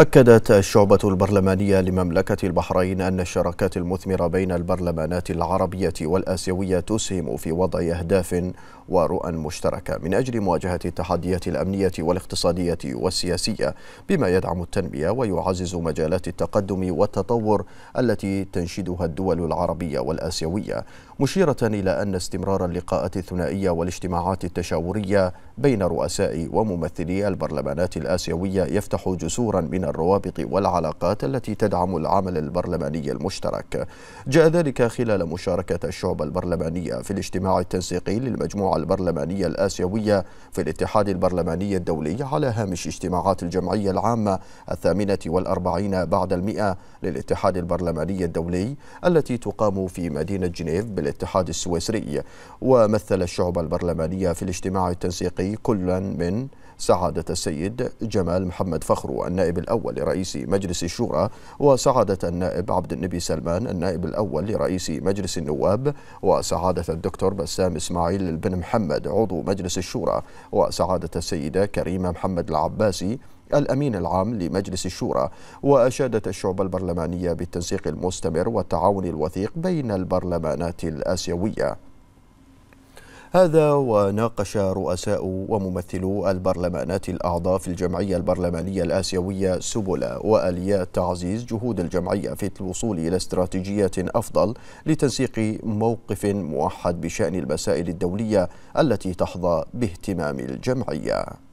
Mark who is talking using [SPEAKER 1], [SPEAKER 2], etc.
[SPEAKER 1] أكدت الشعبة البرلمانية لمملكة البحرين أن الشراكات المثمرة بين البرلمانات العربية والآسيوية تسهم في وضع أهداف ورؤى مشتركة من أجل مواجهة التحديات الأمنية والاقتصادية والسياسية بما يدعم التنمية ويعزز مجالات التقدم والتطور التي تنشدها الدول العربية والآسيوية مشيرة إلى أن استمرار اللقاءات الثنائية والاجتماعات التشاورية بين رؤساء وممثلي البرلمانات الآسيوية يفتح جسورا من الروابط والعلاقات التي تدعم العمل البرلماني المشترك جاء ذلك خلال مشاركة الشعب البرلمانية في الاجتماع التنسيقي للمجموعة البرلمانية الآسيوية في الاتحاد البرلماني الدولي على هامش اجتماعات الجمعية العامة الثامنة والأربعين بعد المئة للاتحاد البرلماني الدولي التي تقام في مدينة جنيف بالاتحاد السويسري ومثل الشعب البرلمانية في الاجتماع التنسيقي كل من سعادة السيد جمال محمد فخرو النائب الأول لرئيس مجلس الشورى وسعادة النائب عبد النبي سلمان النائب الأول لرئيس مجلس النواب وسعادة الدكتور بسام إسماعيل بن محمد عضو مجلس الشورى وسعادة السيدة كريمة محمد العباسي الأمين العام لمجلس الشورى وأشادت الشعب البرلمانية بالتنسيق المستمر والتعاون الوثيق بين البرلمانات الآسيوية هذا وناقش رؤساء وممثلو البرلمانات الأعضاء في الجمعية البرلمانية الآسيوية سبل وآليات تعزيز جهود الجمعية في الوصول إلى استراتيجية أفضل لتنسيق موقف موحد بشأن المسائل الدولية التي تحظى باهتمام الجمعية